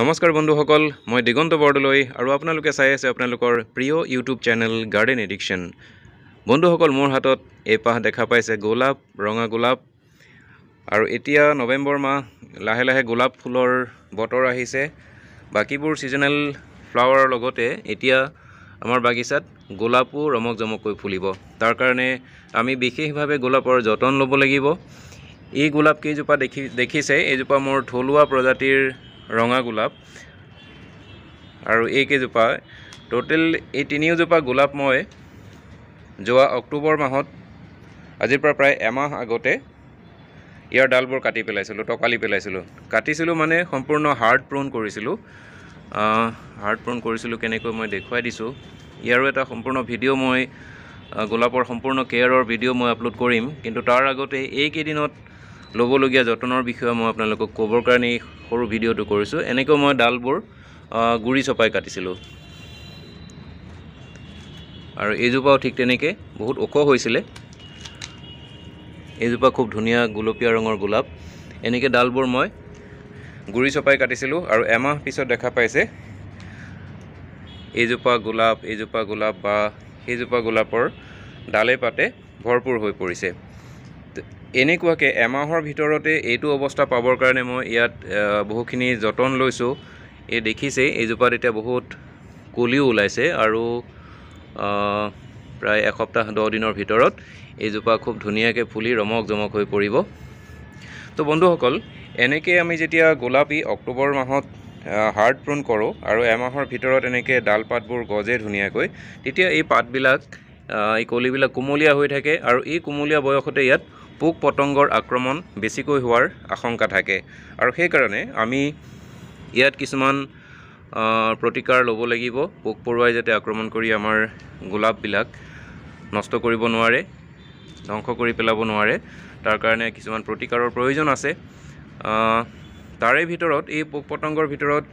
নমস্কাৰ বন্ধুসকল মই দিগন্ত বৰদলৈ আৰু আপোনালোকে চাই আছে আপোনালোকৰ প্ৰিয় ইউটিউব চেনেল গাৰ্ডেন এডিকশ্যন বন্ধুসকল মোৰ হাতত এই পাহ দেখা পাইছে গোলাপ ৰঙা গোলাপ আৰু এতিয়া নৱেম্বৰ মাহ লাহে লাহে গোলাপ ফুলৰ বতৰ আহিছে বাকীবোৰ ছিজনেল ফ্লাৱাৰৰ লগতে এতিয়া আমাৰ বাগিচাত গোলাপো ৰমক জমককৈ ফুলিব তাৰ কাৰণে আমি বিশেষভাৱে গোলাপৰ যতন ল'ব লাগিব এই গোলাপ কেইজোপা দেখি দেখিছে এইজোপা মোৰ থলুৱা প্ৰজাতিৰ ৰঙা গোলাপ আৰু এইকেইজোপা টোটেল এই তিনিওজোপা গোলাপ মই যোৱা অক্টোবৰ মাহত আজিৰ পৰা প্ৰায় এমাহ আগতে ইয়াৰ ডালবোৰ কাটি পেলাইছিলোঁ টকালি পেলাইছিলোঁ কাটিছিলোঁ মানে সম্পূৰ্ণ হাৰ্ড প্ৰোণ কৰিছিলোঁ হাৰ্ড প্ৰোণ কৰিছিলোঁ কেনেকৈ মই দেখুৱাই দিছোঁ ইয়াৰো এটা সম্পূৰ্ণ ভিডিঅ' মই গোলাপৰ সম্পূৰ্ণ কেয়াৰৰ ভিডিঅ' মই আপলোড কৰিম কিন্তু তাৰ আগতে এইকেইদিনত ল'বলগীয়া যতনৰ বিষয়ে মই আপোনালোকক ক'বৰ কাৰণেই সৰু ভিডিঅ'টো কৰিছোঁ এনেকৈ মই ডালবোৰ গুড়ি চপাই কাটিছিলোঁ আৰু এইজোপাও ঠিক তেনেকৈ বহুত ওখ হৈছিলে এইজোপা খুব ধুনীয়া গোলপীয়া ৰঙৰ গোলাপ এনেকৈ ডালবোৰ মই গুড়ি চপাই কাটিছিলোঁ আৰু এমাহ পিছত দেখা পাইছে এইজোপা গোলাপ এইজোপা গোলাপ বা সেইজোপা গোলাপৰ ডালে পাতে ভৰপূৰ হৈ পৰিছে এনেকুৱাকৈ এমাহৰ ভিতৰতে এইটো অৱস্থা পাবৰ কাৰণে মই ইয়াত বহুখিনি যতন লৈছোঁ এই দেখিছেই এইজোপাত এতিয়া বহুত কুলিও ওলাইছে আৰু প্ৰায় এসপ্তাহ দহ দিনৰ ভিতৰত এইজোপা খুব ধুনীয়াকৈ ফুলি ৰমক জমক হৈ পৰিব তো বন্ধুসকল এনেকৈ আমি যেতিয়া গোলাপী অক্টোবৰ মাহত হাৰ্ড প্ৰুণ কৰোঁ আৰু এমাহৰ ভিতৰত এনেকৈ পাতবোৰ গজে ধুনীয়াকৈ তেতিয়া এই পাতবিলাক এই কলিবিলাক কোমলীয়া হৈ থাকে আৰু এই কোমলীয়া বয়সতে ইয়াত পোক পতংগৰ আক্ৰমণ বেছিকৈ হোৱাৰ আশংকা থাকে আৰু সেইকাৰণে আমি ইয়াত কিছুমান প্ৰতিকাৰ ল'ব লাগিব পোক পৰুৱাই যাতে আক্ৰমণ কৰি আমাৰ গোলাপবিলাক নষ্ট কৰিব নোৱাৰে ধ্বংস কৰি পেলাব নোৱাৰে তাৰ কাৰণে কিছুমান প্ৰতিকাৰৰ প্ৰয়োজন আছে তাৰে ভিতৰত এই পোক পতংগৰ ভিতৰত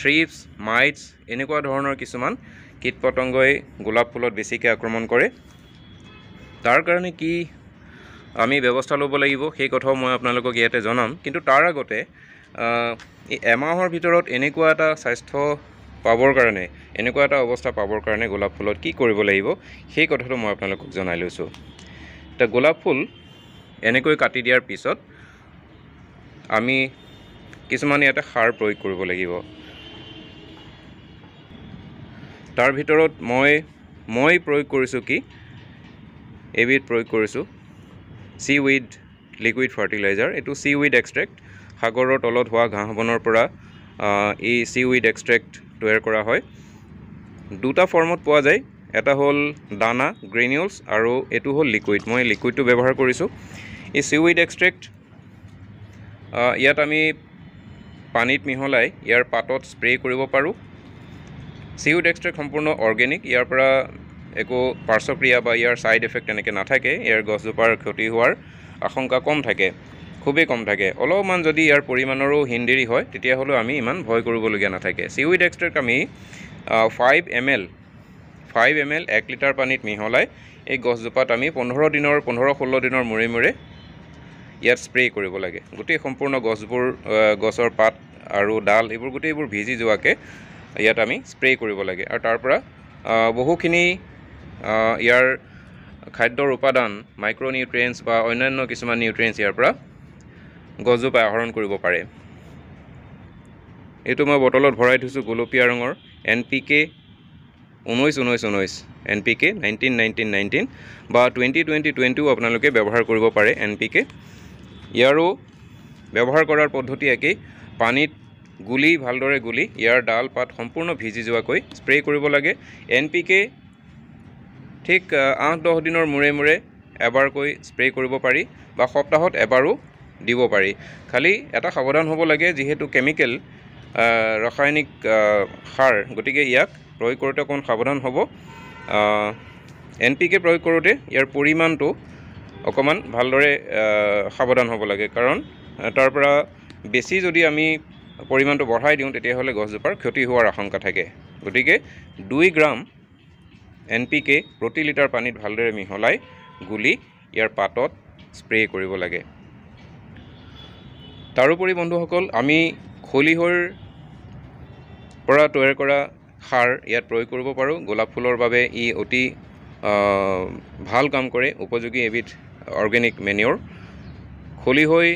থ্ৰিপছ মাইটছ এনেকুৱা ধৰণৰ কিছুমান কীট পতংগই গোলাপ ফুলত বেছিকৈ আক্ৰমণ কৰে তাৰ কাৰণে কি আমি ব্যৱস্থা ল'ব লাগিব সেই কথাও মই আপোনালোকক ইয়াতে জনাম কিন্তু তাৰ আগতে এমাহৰ ভিতৰত এনেকুৱা এটা স্বাস্থ্য পাবৰ কাৰণে এনেকুৱা এটা অৱস্থা পাবৰ কাৰণে গোলাপ ফুলত কি কৰিব লাগিব সেই কথাটো মই আপোনালোকক জনাই লৈছোঁ এতিয়া গোলাপ ফুল এনেকৈ কাটি দিয়াৰ পিছত আমি কিছুমান ইয়াতে সাৰ প্ৰয়োগ কৰিব লাগিব তাৰ ভিতৰত মই মই প্ৰয়োগ কৰিছোঁ কি এবিধ প্ৰয়োগ কৰিছোঁ চি উইড লিকুইড ফাৰ্টিলাইজাৰ এইটো চি উইড এক্সট্ৰেক্ট সাগৰৰ তলত হোৱা ঘাঁহ বনৰ পৰা ই চি উইড এক্সট্ৰেক্ট তৈয়াৰ কৰা হয় দুটা ফৰ্মত পোৱা যায় এটা হ'ল দানা গ্ৰেনিউলছ আৰু এইটো হ'ল লিকুইড মই লিকুইডটো ব্যৱহাৰ কৰিছোঁ এই চি উইড এক্সট্ৰেক্ট ইয়াত আমি পানীত মিহলাই ইয়াৰ পাতত স্প্ৰে কৰিব পাৰোঁ চি উইড এক্সট্ৰেক্ট সম্পূৰ্ণ অৰ্গেনিক ইয়াৰ পৰা একো পাৰ্শ্বক্ৰিয়া বা ইয়াৰ ছাইড এফেক্ট তেনেকৈ নাথাকে ইয়াৰ গছজোপাৰ ক্ষতি হোৱাৰ আশংকা কম থাকে খুবেই কম থাকে অলপমান যদি ইয়াৰ পৰিমাণৰো হিন্দিৰি হয় তেতিয়াহ'লেও আমি ইমান ভয় কৰিবলগীয়া নাথাকে চিউইড এক্সট্ৰেক্ট আমি five M L five M L এক লিটাৰ পানীত মিহলাই এই গছজোপাত আমি পোন্ধৰ দিনৰ পোন্ধৰ ষোল্ল দিনৰ মূৰে মূৰে ইয়াত স্প্ৰে কৰিব লাগে গোটেই সম্পূৰ্ণ গছবোৰ গছৰ পাত আৰু ডাল এইবোৰ গোটেইবোৰ ভিজি যোৱাকৈ ইয়াত আমি স্প্ৰে কৰিব লাগে আৰু তাৰ পৰা বহুখিনি ইয়াৰ খাদ্যৰ উপাদান মাইক্ৰনিউট্ৰিয়েণ্টছ বা অন্যান্য কিছুমান নিউট্ৰিয়েণ্টছ ইয়াৰ পৰা গছজোপাই আহৰণ কৰিব পাৰে এইটো মই বটলত ভৰাই থৈছোঁ গোলপীয়া ৰঙৰ এন পি কে ঊনৈছ ঊনৈছ ঊনৈছ N P K nineteen nineteen nineteen বা টুৱেণ্টি টুৱেণ্টি টুৱেণ্টিও আপোনালোকে ব্যৱহাৰ কৰিব পাৰে এন পি কে ইয়াৰো ব্যৱহাৰ কৰাৰ পদ্ধতি একেই পানীত গুলি ভালদৰে গুলি ইয়াৰ ডাল পাত সম্পূৰ্ণ ভিজি যোৱাকৈ স্প্ৰে' কৰিব লাগে এন পি কে ঠিক আঠ দহ দিনৰ মূৰে মূৰে এবাৰকৈ স্প্ৰে কৰিব পাৰি বা সপ্তাহত এবাৰো দিব পাৰি খালি এটা সাৱধান হ'ব লাগে যিহেতু কেমিকেল ৰাসায়নিক সাৰ গতিকে ইয়াক প্ৰয়োগ কৰোঁতে অকণ সাৱধান হ'ব এন পি কে প্ৰয়োগ কৰোঁতে ইয়াৰ পৰিমাণটো অকণমান ভালদৰে সাৱধান হ'ব লাগে কাৰণ তাৰ পৰা বেছি যদি আমি পৰিমাণটো বঢ়াই দিওঁ তেতিয়াহ'লে গছজোপাৰ ক্ষতি হোৱাৰ আশংকা থাকে গতিকে দুই গ্ৰাম এন পি কে প্ৰতি লিটাৰ পানীত ভালদৰে মিহলাই গুলি ইয়াৰ পাতত স্প্ৰে কৰিব লাগে তাৰোপৰি বন্ধুসকল আমি খলিহৈৰ পৰা তৈয়াৰ কৰা সাৰ ইয়াত প্ৰয়োগ কৰিব পাৰোঁ গোলাপ ফুলৰ বাবে ই অতি ভাল কাম কৰে উপযোগী এবিধ অৰ্গেনিক মেনিয়ৰ খলিহৈ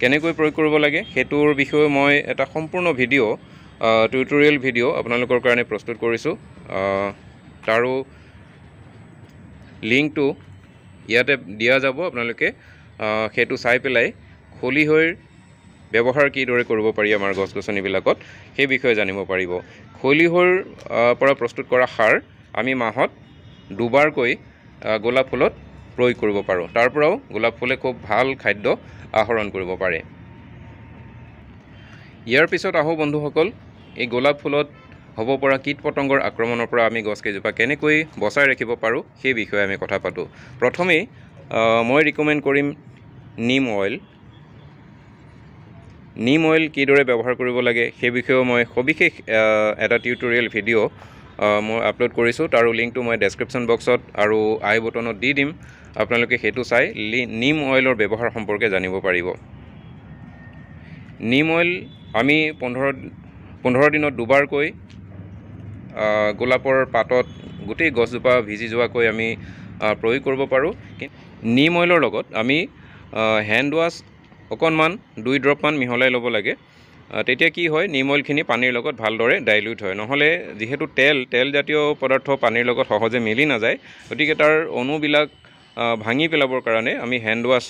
কেনেকৈ প্ৰয়োগ কৰিব লাগে সেইটোৰ বিষয়ে মই এটা সম্পূৰ্ণ ভিডিঅ' টিউটৰিয়েল ভিডিঅ' আপোনালোকৰ কাৰণে প্ৰস্তুত কৰিছোঁ তাৰো লিংকটো ইয়াতে দিয়া যাব আপোনালোকে সেইটো চাই পেলাই খলিহৈৰ ব্যৱহাৰ কিদৰে কৰিব পাৰি আমাৰ গছ গছনিবিলাকত সেই বিষয়ে জানিব পাৰিব খলিহৈৰ পৰা প্ৰস্তুত কৰা সাৰ আমি মাহত দুবাৰকৈ গোলাপ ফুলত প্ৰয়োগ কৰিব পাৰোঁ তাৰ পৰাও গোলাপ ফুলে খুব ভাল খাদ্য আহৰণ কৰিব পাৰে ইয়াৰ পিছত আহোঁ বন্ধুসকল এই গোলাপ ফুলত হ'ব পৰা কীট পতংগৰ আক্ৰমণৰ পৰা আমি গছকেইজোপা কেনেকৈ বচাই ৰাখিব পাৰোঁ সেই বিষয়ে আমি কথা পাতোঁ প্ৰথমেই মই ৰিকমেণ্ড কৰিম নিম অইল নিম অইল কিদৰে ব্যৱহাৰ কৰিব লাগে সেই বিষয়েও মই সবিশেষ এটা টিউটৰিয়েল ভিডিঅ' মই আপলোড কৰিছোঁ তাৰো লিংকটো মই ডেছক্ৰিপশ্যন বক্সত আৰু আই বটনত দি দিম আপোনালোকে সেইটো চাই নিম অইলৰ ব্যৱহাৰ সম্পৰ্কে জানিব পাৰিব নিম অইল আমি পোন্ধৰ পোন্ধৰ দিনত দুবাৰকৈ গোলাপৰ পাতত গোটেই গছজোপা ভিজি যোৱাকৈ আমি প্ৰয়োগ কৰিব পাৰোঁ নিম অইলৰ লগত আমি হেণ্ড ৱাছ অকণমান দুই ড্ৰপমান মিহলাই ল'ব লাগে তেতিয়া কি হয় নিম অইলখিনি পানীৰ লগত ভালদৰে ডাইলিউট হয় নহ'লে যিহেতু তেল তেল জাতীয় পদাৰ্থ পানীৰ লগত সহজে মিলি নাযায় গতিকে তাৰ অণুবিলাক ভাঙি পেলাবৰ কাৰণে আমি হেণ্ড ৱাছ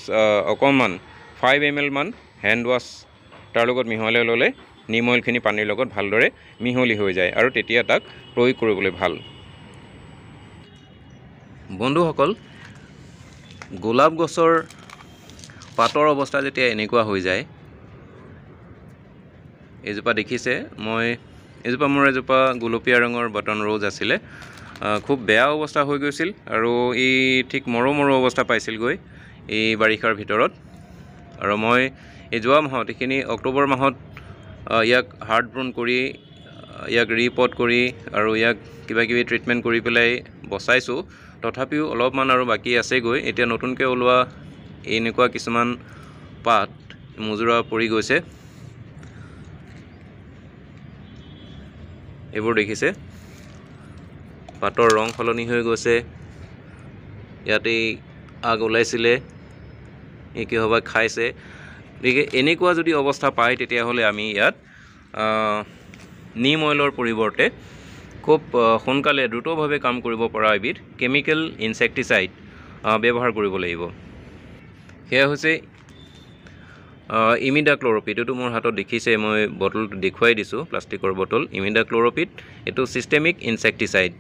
অকণমান ফাইভ এম এলমান হেণ্ড ৱাছ তাৰ লগত মিহলাই ল'লে নিমইলখিনি পানীৰ লগত ভালদৰে মিহলি হৈ যায় আৰু তেতিয়া তাক প্ৰয়োগ কৰিবলৈ ভাল বন্ধুসকল গোলাপ গছৰ পাতৰ অৱস্থা যেতিয়া এনেকুৱা হৈ যায় এজোপা দেখিছে মই এজোপা মোৰ এজোপা গোলপীয়া ৰঙৰ বটন ৰ'জ আছিলে খুব বেয়া অৱস্থা হৈ গৈছিল আৰু ই ঠিক মৰো মৰো অৱস্থা পাইছিলগৈ এই বাৰিষাৰ ভিতৰত আৰু মই এই যোৱা মাহত এইখিনি অক্টোবৰ মাহত ইয়াক হাৰ্ড ব্ৰোন কৰি ইয়াক ৰিপট কৰি আৰু ইয়াক কিবাকিবি ট্ৰিটমেণ্ট কৰি পেলাই বচাইছোঁ তথাপিও অলপমান আৰু বাকী আছেগৈ এতিয়া নতুনকৈ ওলোৱা এনেকুৱা কিছুমান পাত মোজোৰা পৰি গৈছে এইবোৰ দেখিছে পাতৰ ৰং সলনি হৈ গৈছে ইয়াতেই আগ ওলাইছিলে এই কিহবাই খাইছে গতিকে এনেকুৱা যদি অৱস্থা পায় তেতিয়াহ'লে আমি ইয়াত নিম অইলৰ পৰিৱৰ্তে খুব সোনকালে দ্ৰুতভাৱে কাম কৰিব পৰা এবিধ কেমিকেল ইনচেক্টিচাইড ব্যৱহাৰ কৰিব লাগিব সেয়া হৈছে ইমিডা ক্ল'ৰপিড এইটো মোৰ হাতত দেখিছে মই বটলটো দেখুৱাই দিছোঁ প্লাষ্টিকৰ বটল ইমিডা ক্ল'ৰপিড এইটো ছিষ্টেমিক ইনচেক্টিচাইড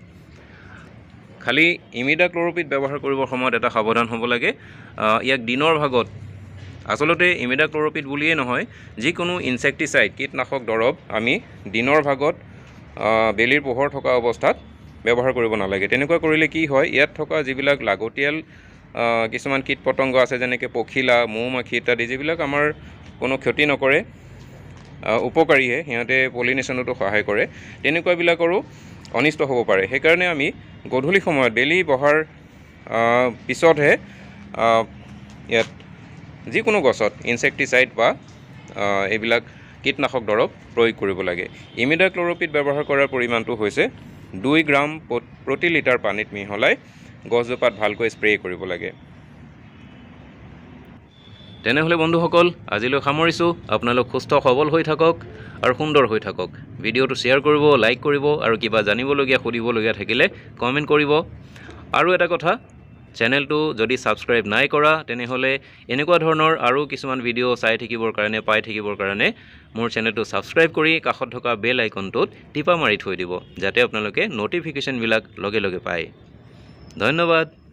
খালী ইমিডা ক্ল'ৰপিড ব্যৱহাৰ কৰিবৰ সময়ত এটা সাৱধান হ'ব লাগে ইয়াক দিনৰ ভাগত আচলতে ইমিডাক্লৰপিড বুলিয়েই নহয় যিকোনো ইনচেক্টিচাইড কীটনাশক দৰৱ আমি দিনৰ ভাগত বেলিৰ পোহৰ থকা অৱস্থাত ব্যৱহাৰ কৰিব নালাগে তেনেকুৱা কৰিলে কি হয় ইয়াত থকা যিবিলাক লাগতিয়াল কিছুমান কীট পতংগ আছে যেনেকৈ পখিলা মৌ মাখি ইত্যাদি যিবিলাক আমাৰ কোনো ক্ষতি নকৰে উপকাৰীহে সিহঁতে পলিনেশ্যনতো সহায় কৰে তেনেকুৱাবিলাকৰো অনিষ্ট হ'ব পাৰে সেইকাৰণে আমি গধূলি সময়ত বেলি বহাৰ পিছতহে ইয়াত যিকোনো গছত ইনচেক্টিচাইড বা এইবিলাক কীটনাশক দৰৱ প্ৰয়োগ কৰিব লাগে ক্ল'ৰপিড ব্যৱহাৰ কৰাৰ পৰিমাণটো হৈছে দুই গ্ৰাম প্ৰতি লিটাৰ পানীত মিহলাই গছজোপাত ভালকৈ স্প্ৰে কৰিব লাগে তেনেহ'লে বন্ধুসকল আজিলৈ সামৰিছোঁ আপোনালোক সুস্থ সবল হৈ থাকক আৰু সুন্দৰ হৈ থাকক ভিডিঅ'টো শ্বেয়াৰ কৰিব লাইক কৰিব আৰু কিবা জানিবলগীয়া সুধিবলগীয়া থাকিলে কমেণ্ট কৰিব আৰু এটা কথা চেনেলটো যদি সাবস্ক্রাইব নাই করা হলে এনেকা ধরনের আরও কিছু ভিডিও চাই থাকিবর কারণে পাই থাকিবর কারণে মূর চ্যানেলটি সাবস্ক্রাইব করে কাষত থাকা বেল আইকনট টিপা মারি থাকে যাতে আপনাদের নোটিফিকেশনবিল পায় ধন্যবাদ